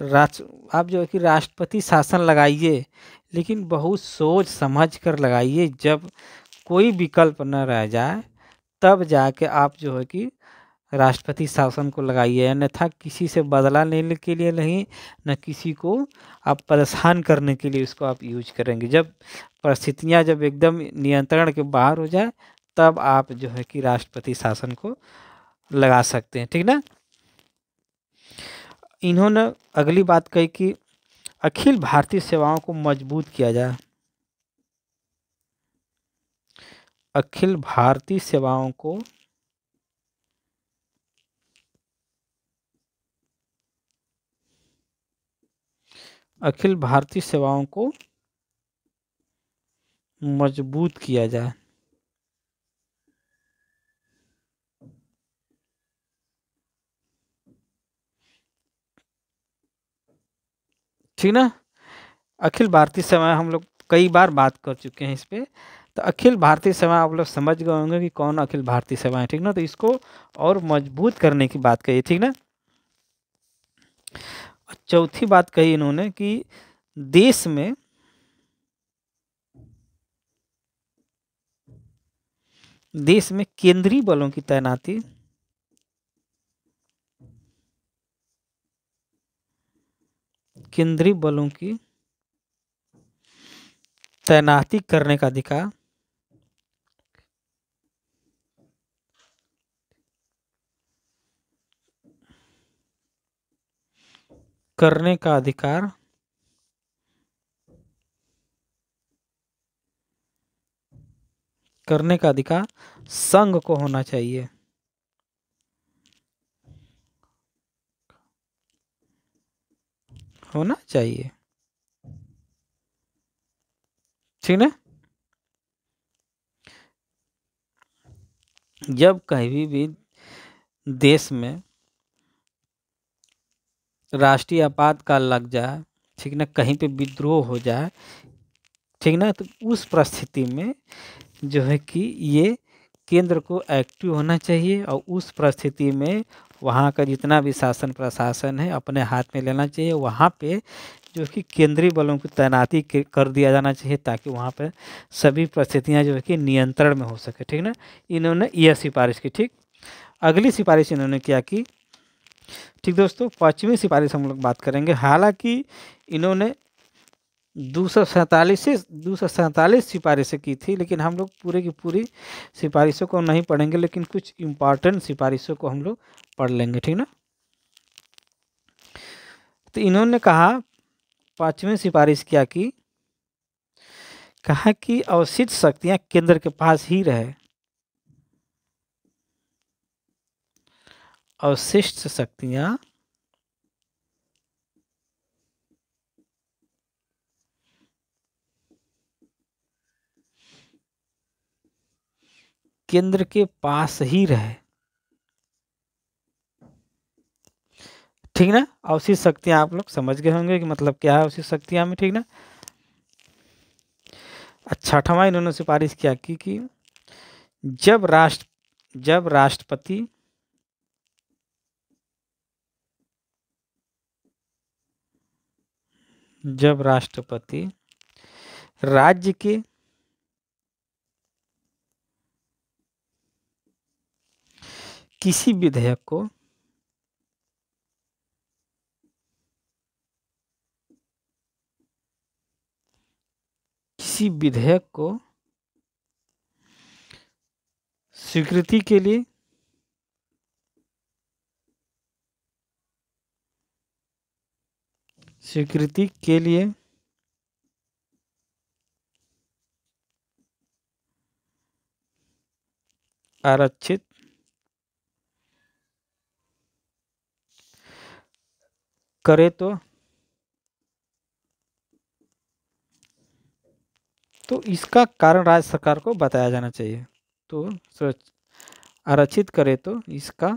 राज आप जो है कि राष्ट्रपति शासन लगाइए लेकिन बहुत सोच समझ कर लगाइए जब कोई विकल्प न रह जाए तब जाके आप जो है कि राष्ट्रपति शासन को लगाइए अन्यथा किसी से बदला लेने के लिए नहीं न किसी को आप परेशान करने के लिए उसको आप यूज करेंगे जब परिस्थितियाँ जब एकदम नियंत्रण के बाहर हो जाए तब आप जो है कि राष्ट्रपति शासन को लगा सकते हैं ठीक ना इन्होंने अगली बात कही कि अखिल भारतीय सेवाओं को मजबूत किया जाए अखिल भारतीय सेवाओं को अखिल भारतीय सेवाओं को मजबूत किया जाए ठीक ना अखिल भारतीय सेवाएँ हम लोग कई बार बात कर चुके हैं इस पर तो अखिल भारतीय सेवाएँ आप लोग समझ गए होंगे कि कौन अखिल भारतीय सेवाएँ ठीक ना तो इसको और मजबूत करने की बात कही ठीक ना चौथी बात कही इन्होंने कि देश में देश में केंद्रीय बलों की तैनाती केंद्रीय बलों की तैनाती करने का अधिकार करने का अधिकार करने का अधिकार संघ को होना चाहिए होना चाहिए ठीक ना जब कहीं भी देश में राष्ट्रीय आपातकाल लग जाए ठीक ना कहीं पे विद्रोह हो जाए ठीक ना तो उस परिस्थिति में जो है कि ये केंद्र को एक्टिव होना चाहिए और उस परिस्थिति में वहाँ का जितना भी शासन प्रशासन है अपने हाथ में लेना चाहिए वहाँ पे जो कि केंद्रीय बलों की तैनाती कर दिया जाना चाहिए ताकि वहाँ पर सभी परिस्थितियाँ जो है कि नियंत्रण में हो सके ठीक ना इन्होंने यह सिफारिश की ठीक अगली सिफारिश इन्होंने किया कि ठीक दोस्तों पश्चिमी सिफारिश हम लोग बात करेंगे हालांकि इन्होंने दो सौ सैंतालीस से दो सौ सैंतालीस सिफारिशें की थी लेकिन हम लोग पूरे की पूरी सिफारिशों को नहीं पढ़ेंगे लेकिन कुछ इम्पॉर्टेंट सिफारिशों को हम लोग पढ़ लेंगे ठीक ना तो इन्होंने कहा पाँचवें सिफारिश क्या की कहा कि अवशिष्ट शक्तियां केंद्र के पास ही रहे अवशिष्ट शक्तियां केंद्र के पास ही रहे ठीक ना अवशिष्ट शक्तियां आप लोग समझ गए होंगे कि मतलब क्या है अवशिष्ट शक्तियां में ठीक ना अच्छा ठमा इन्होंने सिफारिश किया कि, कि जब राष्ट्र जब राष्ट्रपति जब राष्ट्रपति राज्य के किसी विधेयक को किसी विधेयक को स्वीकृति के लिए स्वीकृति के लिए आरक्षित करें तो तो इसका कारण राज्य सरकार को बताया जाना चाहिए तो आरक्षित करे तो इसका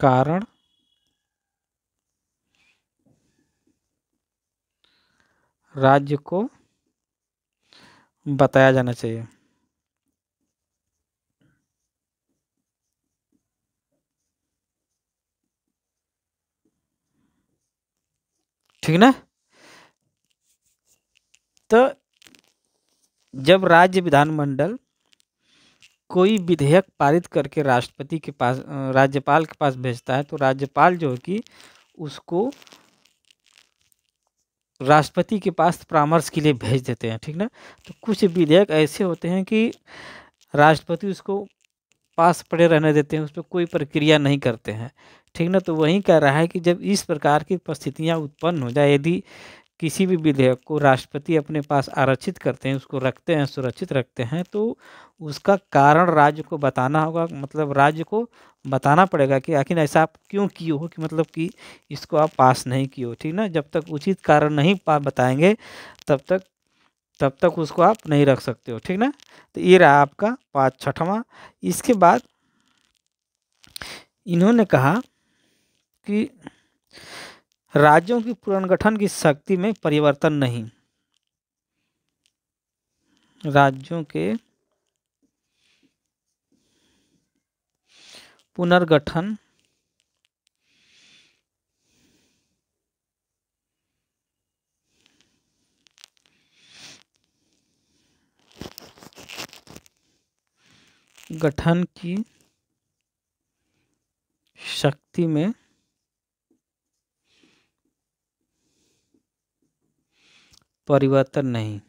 कारण राज्य को बताया जाना चाहिए ठीक ना तो जब राज्य विधानमंडल कोई विधेयक पारित करके राष्ट्रपति के पास राज्यपाल के पास भेजता है तो राज्यपाल जो है कि उसको राष्ट्रपति के पास परामर्श के लिए भेज देते हैं ठीक ना तो कुछ विधेयक ऐसे होते हैं कि राष्ट्रपति उसको पास पड़े रहने देते हैं उस पर कोई प्रक्रिया नहीं करते हैं ठीक ना तो वही कह रहा है कि जब इस प्रकार की परिस्थितियाँ उत्पन्न हो जाए यदि किसी भी विधेयक को राष्ट्रपति अपने पास आरक्षित करते हैं उसको रखते हैं सुरक्षित रखते हैं तो उसका कारण राज्य को बताना होगा मतलब राज्य को बताना पड़ेगा कि आखिर ऐसा आप क्यों किए हो कि मतलब कि इसको आप पास नहीं किए हो ठीक ना जब तक उचित कारण नहीं पा बताएंगे तब तक तब तक उसको आप नहीं रख सकते हो ठीक ना तो ये रहा आपका पाँच छठवा इसके बाद इन्होंने कहा कि राज्यों की पुनर्गठन की शक्ति में परिवर्तन नहीं राज्यों के पुनर्गठन गठन की शक्ति में परिवर्तन नहीं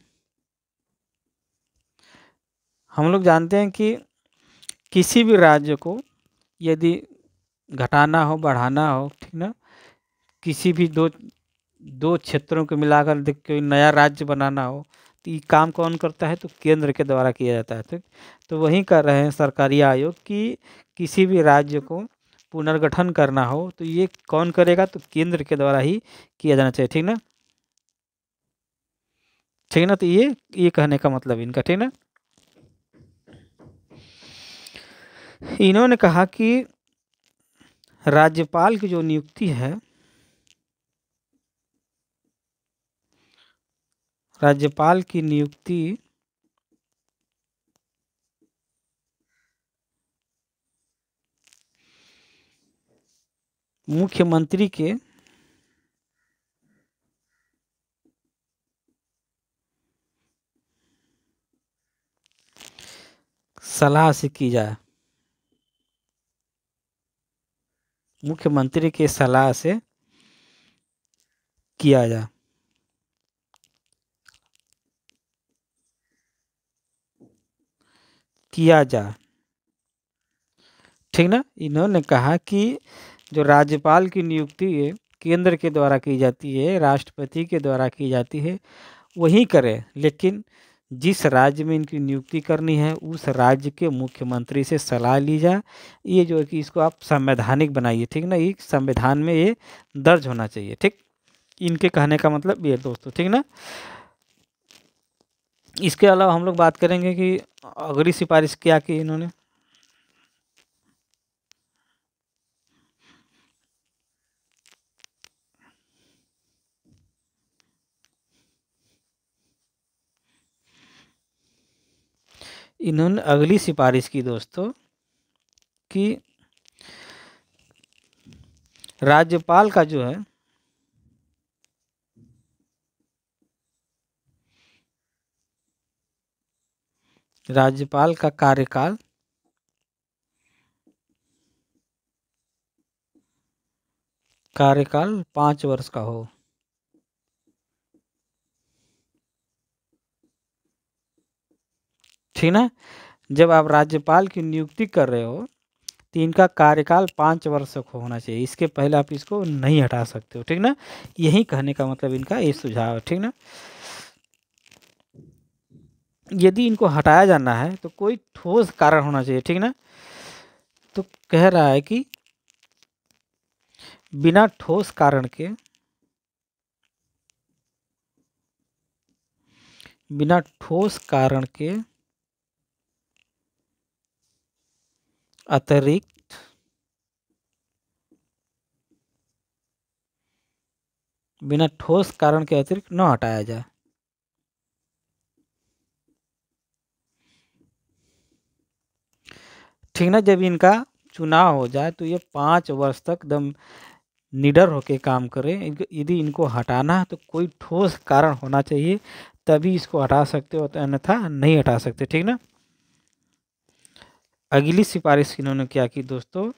हम लोग जानते हैं कि किसी भी राज्य को यदि घटाना हो बढ़ाना हो ठीक ना किसी भी दो दो क्षेत्रों को मिलाकर देख कोई नया राज्य बनाना हो तो ये काम कौन करता है तो केंद्र के द्वारा किया जाता है तो, तो वही कर रहे हैं सरकारी आयोग कि किसी भी राज्य को पुनर्गठन करना हो तो ये कौन करेगा तो केंद्र के द्वारा ही किया जाना चाहिए ठीक ना ठीक है ना तो ये ये कहने का मतलब इनका ठीक ना इन्होंने कहा कि राज्यपाल की जो नियुक्ति है राज्यपाल की नियुक्ति मुख्यमंत्री के सलाह से की जाए मुख्यमंत्री के सलाह से किया जाए किया जाए ठीक ना इन्होंने कहा कि जो राज्यपाल की नियुक्ति है केंद्र के द्वारा की जाती है राष्ट्रपति के द्वारा की जाती है वही करें लेकिन जिस राज्य में इनकी नियुक्ति करनी है उस राज्य के मुख्यमंत्री से सलाह ली जाए ये जो है कि इसको आप संवैधानिक बनाइए ठीक ना ये संविधान में ये दर्ज होना चाहिए ठीक इनके कहने का मतलब ये दोस्तों ठीक ना इसके अलावा हम लोग बात करेंगे कि अगली सिफारिश क्या की इन्होंने इन्होंने अगली सिफारिश की दोस्तों कि राज्यपाल का जो है राज्यपाल का कार्यकाल कार्यकाल पांच वर्ष का हो ठीक ना जब आप राज्यपाल की नियुक्ति कर रहे हो तो इनका कार्यकाल पाँच वर्ष को होना चाहिए इसके पहले आप इसको नहीं हटा सकते हो ठीक ना यही कहने का मतलब इनका ये सुझाव है ठीक ना यदि इनको हटाया जाना है तो कोई ठोस कारण होना चाहिए ठीक ना तो कह रहा है कि बिना ठोस कारण के बिना ठोस कारण के अतिरिक्त बिना ठोस कारण के अतिरिक्त न हटाया जाए ठीक ना जब इनका चुनाव हो जाए तो ये पांच वर्ष तक एकदम निडर होके काम करें यदि इनको हटाना है तो कोई ठोस कारण होना चाहिए तभी इसको हटा सकते हो तो अन्यथा नहीं हटा सकते ठीक ना अगली सिफारिश इन्होंने क्या की दोस्तों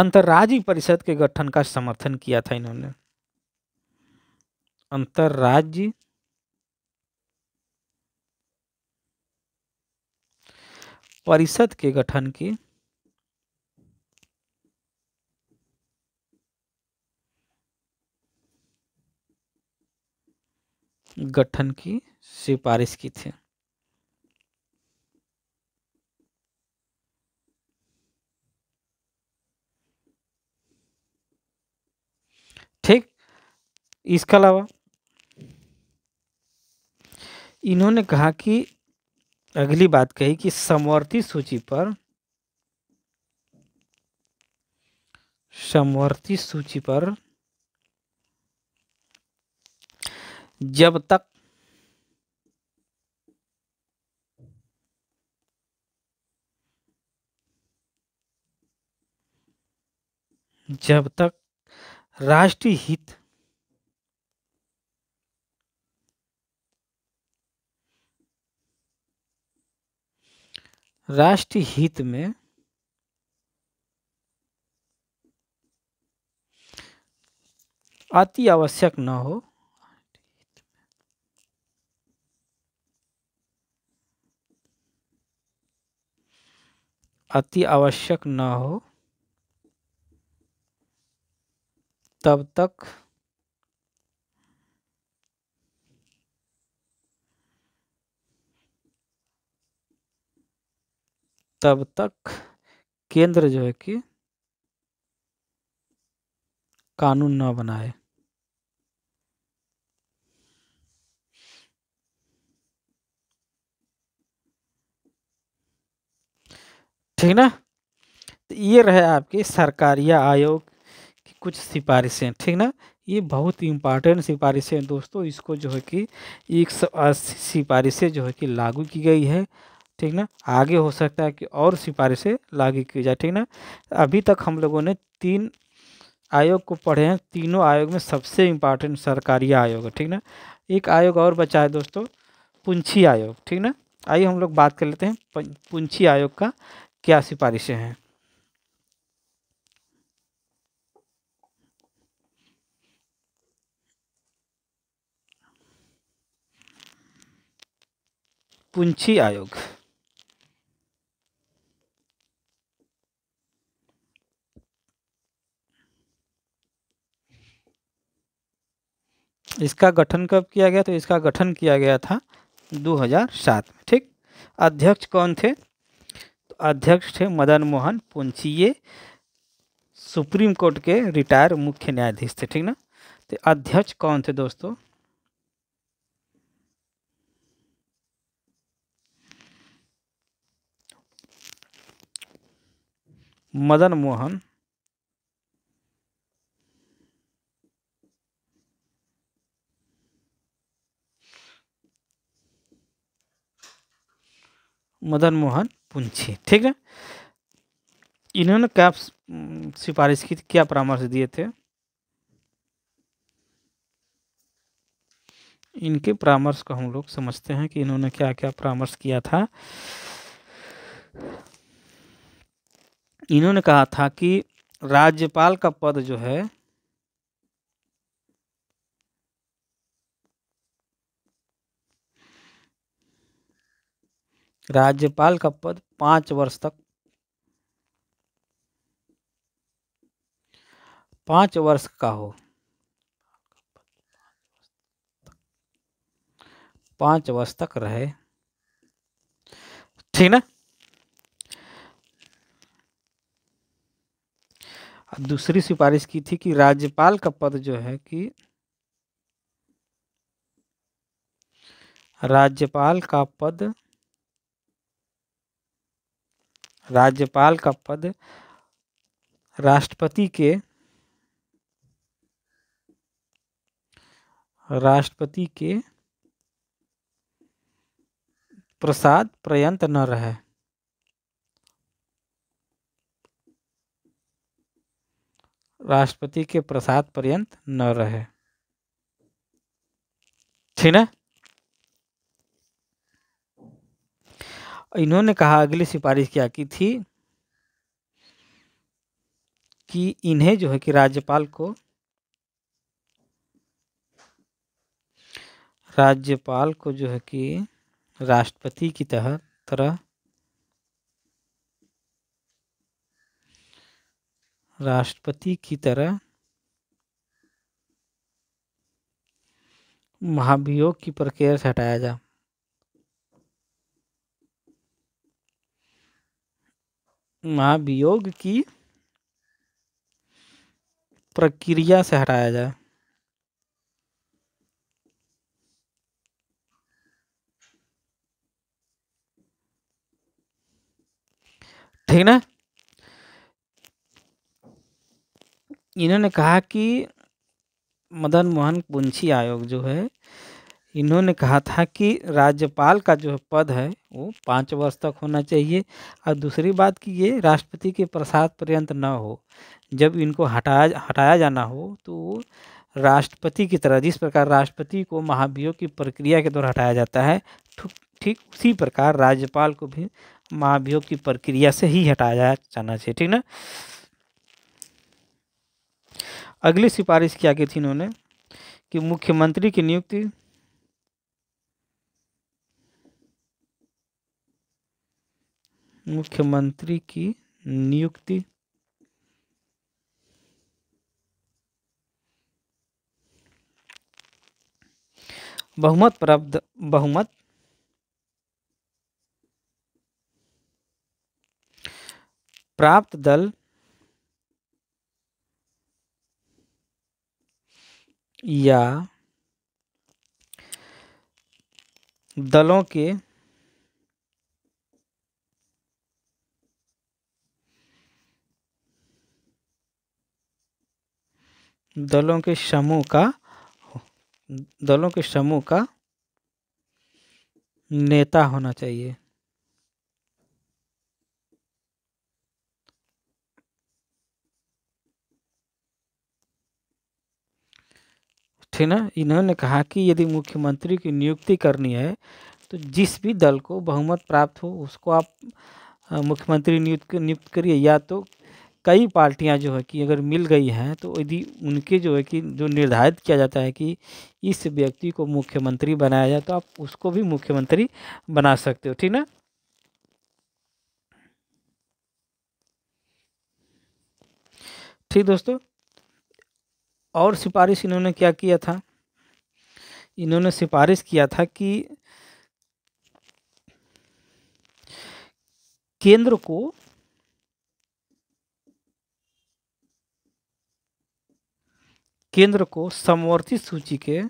अंतर्राज्य परिषद के गठन का समर्थन किया था इन्होंने अंतर्राज्य परिषद के गठन की गठन की सिफारिश की थी इसके अलावा इन्होंने कहा कि अगली बात कही कि समवर्ती सूची पर समवर्ती सूची पर जब तक जब तक राष्ट्रीय हित राष्ट्र हित में अति आवश्यक न हो अति आवश्यक न हो तब तक तब तक केंद्र जो है कि कानून न बनाए ठीक ना तो ये रहे आपकी सरकारिया आयोग की कुछ सिफारिशें ठीक ना ये बहुत इम्पॉर्टेंट सिफारिशें दोस्तों इसको जो है कि एक सौ अस्सी सिफारिशें जो है कि लागू की गई है ठीक ना आगे हो सकता है कि और सिफारिशें लागू की जाए ठीक ना अभी तक हम लोगों ने तीन आयोग को पढ़े हैं तीनों आयोग में सबसे इम्पॉर्टेंट सरकारी आयोग है ठीक ना एक आयोग और बचा है दोस्तों पुंछी आयोग ठीक ना आइए हम लोग बात कर लेते हैं पुंछी आयोग का क्या सिफारिशें हैं पुंछी आयोग इसका गठन कब किया गया तो इसका गठन किया गया था 2007 में ठीक अध्यक्ष कौन थे तो अध्यक्ष थे मदन मोहन पुंची सुप्रीम कोर्ट के रिटायर मुख्य न्यायाधीश थे ठीक ना तो अध्यक्ष कौन थे दोस्तों मदन मोहन मदन मोहन पुंछी ठीक है इन्होंने क्या सिफारिश की क्या परामर्श दिए थे इनके परामर्श को हम लोग समझते हैं कि इन्होंने क्या क्या परामर्श किया था इन्होंने कहा था कि राज्यपाल का पद जो है राज्यपाल का पद पांच वर्ष तक पांच वर्ष का हो पांच वर्ष तक रहे ठीक ना दूसरी सिफारिश की थी कि राज्यपाल का पद जो है कि राज्यपाल का पद राज्यपाल का पद राष्ट्रपति के राष्ट्रपति के प्रसाद पर्यंत न रहे राष्ट्रपति के प्रसाद पर्यंत न रहे ठीक है इन्होंने कहा अगली सिफारिश क्या की थी कि इन्हें जो है कि राज्यपाल को राज्यपाल को जो है कि राष्ट्रपति की तह तरह राष्ट्रपति की तरह महाभियोग की प्रक्रिया से हटाया जाए महाभियोग की प्रक्रिया से हटाया जाए ठीक ना इन्होंने कहा कि मदन मोहन पुंछी आयोग जो है इन्होंने कहा था कि राज्यपाल का जो पद है वो पाँच वर्ष तक होना चाहिए और दूसरी बात कि ये राष्ट्रपति के प्रसाद पर्यंत ना हो जब इनको हटाया हटाया जाना हो तो राष्ट्रपति की तरह जिस प्रकार राष्ट्रपति को महाभियोग की प्रक्रिया के द्वारा हटाया जाता है ठीक उसी प्रकार राज्यपाल को भी महाभियोग की प्रक्रिया से ही हटाया जाना चाहिए ठीक ना अगली सिफारिश क्या की थी इन्होंने कि मुख्यमंत्री की नियुक्ति मुख्यमंत्री की नियुक्ति बहुमत प्राप्त बहुमत प्राप्त दल या दलों के दलों के समूह का दलों के समूह का नेता होना चाहिए ठीक ना इन्होंने कहा कि यदि मुख्यमंत्री की नियुक्ति करनी है तो जिस भी दल को बहुमत प्राप्त हो उसको आप मुख्यमंत्री नियुक्त नियुक्त करिए या तो कई पार्टियां जो है कि अगर मिल गई हैं तो यदि उनके जो है कि जो निर्धारित किया जाता है कि इस व्यक्ति को मुख्यमंत्री बनाया जाए तो आप उसको भी मुख्यमंत्री बना सकते हो ठीक ना ठीक दोस्तों और सिफारिश इन्होंने क्या किया था इन्होंने सिफारिश किया था कि केंद्र को केंद्र को समवर्ती सूची के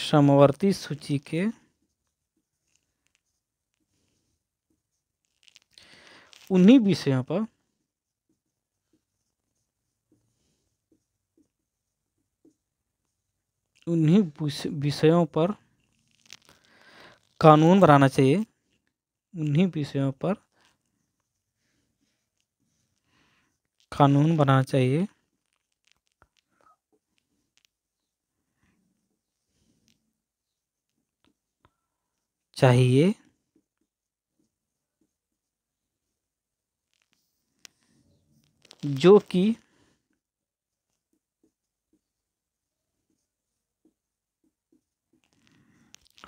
समवर्ती सूची के उन्हीं विषयों पर उन्हीं विषयों पर कानून बनाना चाहिए उन्हीं विषयों पर कानून बनाना चाहिए चाहिए जो कि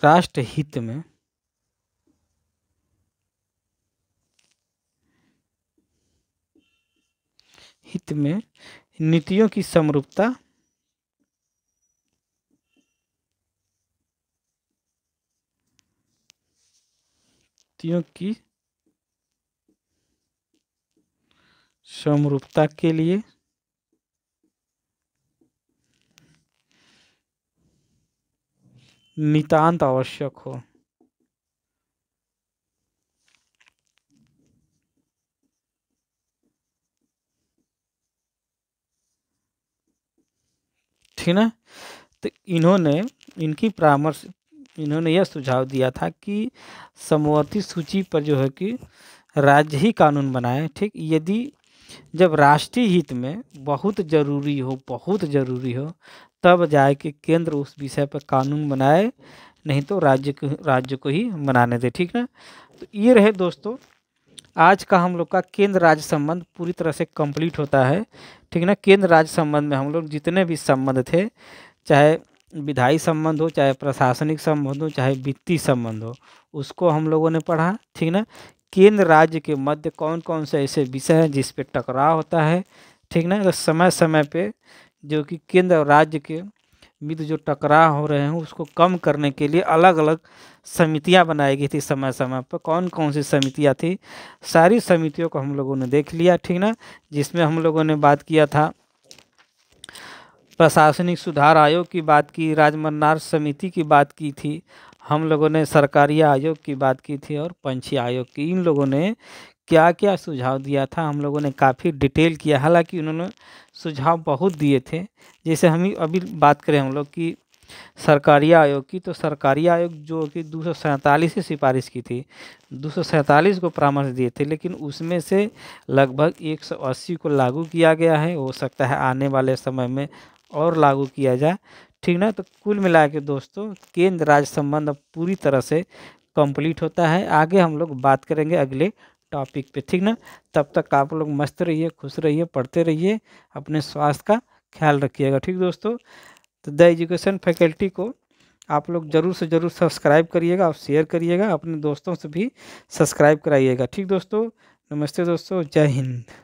राष्ट्र हित में हित में नीतियों की समरूपता नीतियों की समरूपता के लिए नितांत आवश्यक हो थी ना तो इन्होंने इनकी परामर्श इन्होंने यह सुझाव दिया था कि समवर्ती सूची पर जो है कि राज्य ही कानून बनाए ठीक यदि जब राष्ट्रीय हित में बहुत ज़रूरी हो बहुत ज़रूरी हो तब जाए कि केंद्र उस विषय पर कानून बनाए नहीं तो राज्य को राज्य को ही बनाने दे ठीक ना तो ये रहे दोस्तों आज का हम लोग का केंद्र राज्य संबंध पूरी तरह से कंप्लीट होता है ठीक ना केंद्र राज्य संबंध में हम लोग जितने भी संबंध थे चाहे विधायी संबंध हो चाहे प्रशासनिक संबंध हो चाहे वित्तीय संबंध हो उसको हम लोगों ने पढ़ा ठीक ना केंद्र राज्य के मध्य कौन कौन से ऐसे विषय हैं जिस पर टकराव होता है ठीक ना तो समय समय पे जो कि केंद्र और राज्य के मित्र जो टकराव हो रहे हैं उसको कम करने के लिए अलग अलग समितियां बनाई गई थी समय समय पर कौन कौन सी समितियां थी सारी समितियों को हम लोगों ने देख लिया ठीक ना जिसमें हम लोगों ने बात किया था प्रशासनिक सुधार आयोग की बात की राजमन्नार समिति की बात की थी हम लोगों ने सरकारी आयोग की बात की थी और पंछी आयोग की इन लोगों ने क्या क्या सुझाव दिया था हम लोगों ने काफ़ी डिटेल किया हालांकि उन्होंने सुझाव बहुत दिए थे जैसे हम अभी बात करें हम लोग की सरकारी आयोग की तो सरकारी आयोग जो कि दो सौ सैंतालीस की सिफारिश की थी दो सौ सैंतालीस को परामर्श दिए थे लेकिन उसमें से लगभग एक सौ अस्सी को लागू किया गया है हो सकता है आने वाले समय में और लागू किया जाए ठीक ना तो कुल मिला के दोस्तों केंद्र राज्य संबंध पूरी तरह से कंप्लीट होता है आगे हम लोग बात करेंगे अगले टॉपिक पे ठीक ना तब तक आप लोग मस्त रहिए खुश रहिए पढ़ते रहिए अपने स्वास्थ्य का ख्याल रखिएगा ठीक दोस्तों तो द एजुकेशन फैकल्टी को आप लोग ज़रूर से ज़रूर सब्सक्राइब करिएगा और शेयर करिएगा अपने दोस्तों से भी सब्सक्राइब कराइएगा ठीक दोस्तों नमस्ते दोस्तों जय हिंद